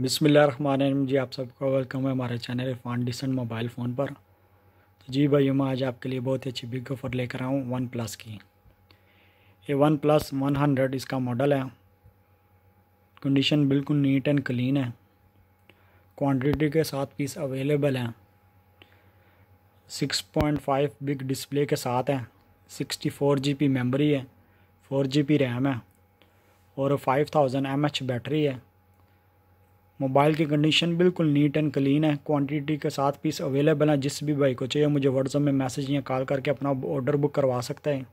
बिसमीम जी आप सबका वेलकम है हमारे channel Irfan decent mobile phone पर तो जी भाई मैं आज आपके लिए बहुत ही अच्छी बिग ऑफर लेकर आऊँ वन प्लस की ये वन प्लस वन हंड्रेड इसका मॉडल है कंडीशन बिल्कुल नीट एंड क्लीन है क्वांटिटी के साथ पीस अवेलेबल हैं six point five big display के साथ हैं sixty four G B memory है फोर जी पी रैम है और five thousand M H battery है मोबाइल की कंडीशन बिल्कुल नीट एंड क्लीन है क्वांटिटी के साथ पीस अवेलेबल है जिस भी भाई को चाहिए मुझे व्हाट्सअप में मैसेज या कॉल करके अपना ऑर्डर बुक करवा सकते हैं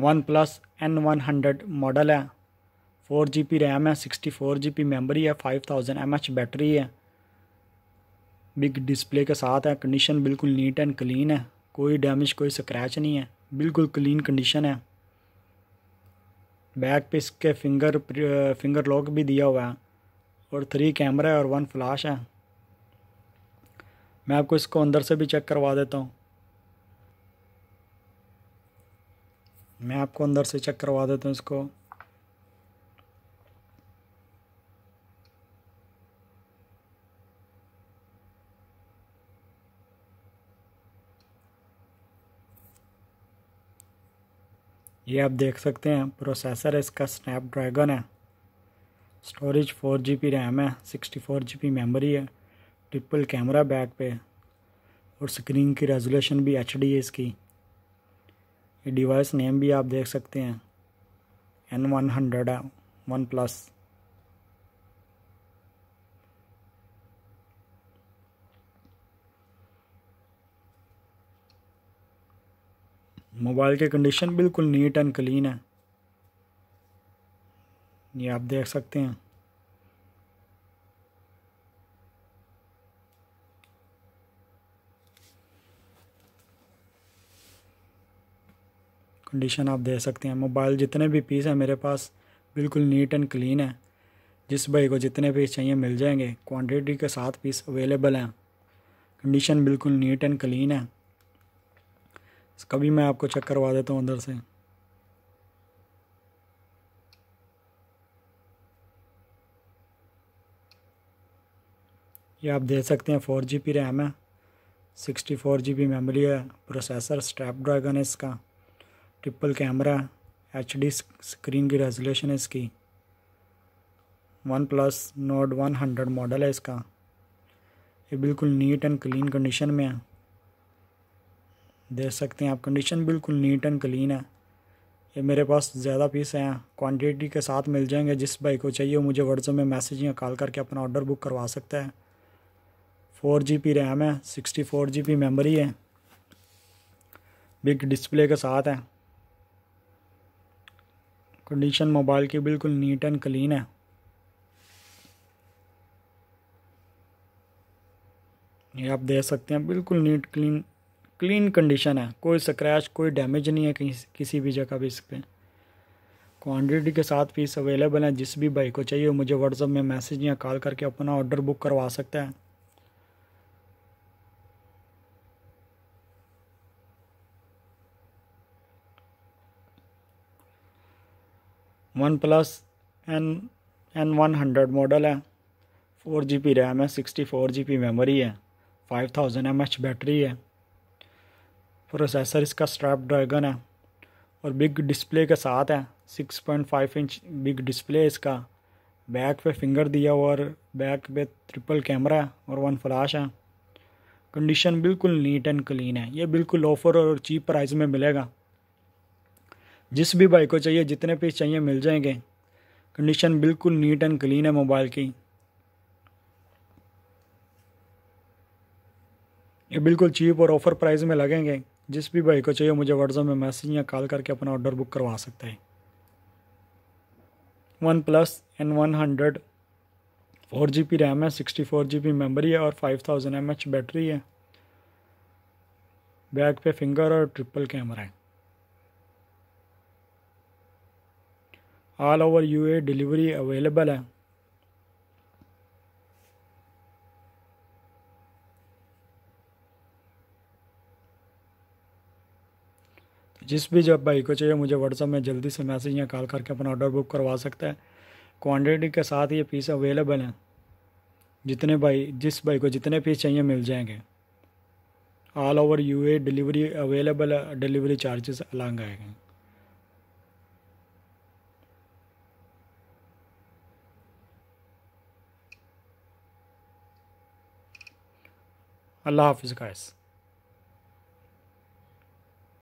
one plus N one hundred model है फोर जी पी रैम है sixty four G B memory है five thousand M H battery है बिग डिस्प्ले के साथ है कंडीशन बिल्कुल नीट एंड क्लीन है कोई डैमेज कोई स्क्रैच नहीं है बिल्कुल क्लीन कंडीशन है बैक पे इसके फिंगर फिंगर लॉक भी दिया हुआ है और थ्री कैमरा है और वन फ्लैश है मैं आपको इसको अंदर से भी चेक करवा देता हूँ मैं आपको अंदर से चेक करवा देता हूँ इसको ये आप देख सकते हैं प्रोसेसर इसका स्नैपड्रैगन है storage four G B RAM है sixty four G B memory है ट्रिपल कैमरा बैक पे और स्क्रीन की रेजोल्यूशन भी एच डी है इसकी ये डिवाइस नेम भी आप देख सकते हैं एन वन हंड्रेड है वन प्लस मोबाइल की कंडीशन बिल्कुल नीट एंड क्लीन है ये आप देख सकते हैं कंडीशन आप देख सकते हैं मोबाइल जितने भी पीस हैं मेरे पास बिल्कुल नीट एंड क्लीन है जिस भाई को जितने पीस चाहिए मिल जाएंगे क्वांटिटी के साथ पीस अवेलेबल हैं कंडीशन बिल्कुल नीट एंड क्लीन है कभी मैं आपको चेक करवा देता हूँ अंदर से ये आप देख सकते हैं फोर जी बी रैम है sixty four G B memory है प्रोसेसर स्ट्रैपड्रैगन है इसका triple camera H D screen की रेजोल्यूशन है इसकी one plus note one hundred model है इसका ये बिल्कुल नीट एंड क्लीन कंडीशन में है देख सकते हैं आप कंडीशन बिल्कुल नीट एंड क्लीन है ये मेरे पास ज़्यादा पीस हैं क्वांटिटी के साथ मिल जाएंगे जिस भाई को चाहिए मुझे व्हाट्सअप में मैसेज या कॉल करके अपना ऑर्डर बुक करवा सकता है फोर जी बी रैम है sixty four G B memory है बिग डिस्प्ले के साथ है कंडीशन मोबाइल की बिल्कुल नीट एंड क्लीन है ये आप देख सकते हैं बिल्कुल नीट क्लीन क्लीन कंडीशन है कोई स्क्रैच कोई डैमेज नहीं है कहीं किसी भी जगह भी इस पर क्वान्टिटी के साथ पीस अवेलेबल हैं जिस भी भाई को चाहिए वो मुझे व्हाट्सअप में मैसेज या कॉल करके अपना ऑर्डर बुक करवा सकता है one plus N N one hundred model है फोर जी बी रैम है sixty four G B memory है five thousand M H battery है प्रोसेसर इसका स्ट्रैप ड्रैगन है और बिग डिस्प्ले के साथ है 6.5 इंच बिग डिस्प्ले इसका बैक पे फिंगर दिया हुआ और बैक पे ट्रिपल कैमरा है और वन फ्लैश है कंडीशन बिल्कुल नीट एंड क्लीन है ये बिल्कुल ऑफर और चीप प्राइस में मिलेगा जिस भी बाइक को चाहिए जितने पीस चाहिए मिल जाएंगे कंडीशन बिल्कुल नीट एंड क्लीन है मोबाइल की ये बिल्कुल चीप और ऑफर प्राइस में लगेंगे जिस भी भाई को चाहिए मुझे व्हाट्सअप में मैसेज या कॉल करके अपना ऑर्डर बुक करवा सकते हैं one plus N one hundred four G B RAM है sixty four G B memory है और five thousand M H battery है बैक पे फिंगर और ट्रिपल कैमरा है all over U A delivery available है जिस भी जब भाई को चाहिए मुझे व्हाट्सअप में जल्दी से मैसेज या कॉल करके अपना ऑर्डर बुक करवा सकते हैं क्वांटिटी के साथ ये पीस अवेलेबल हैं जितने भाई जिस भाई को जितने पीस चाहिए मिल जाएंगे all over U A delivery available delivery charges अलग आएंगे अल्लाह हाफिज़ का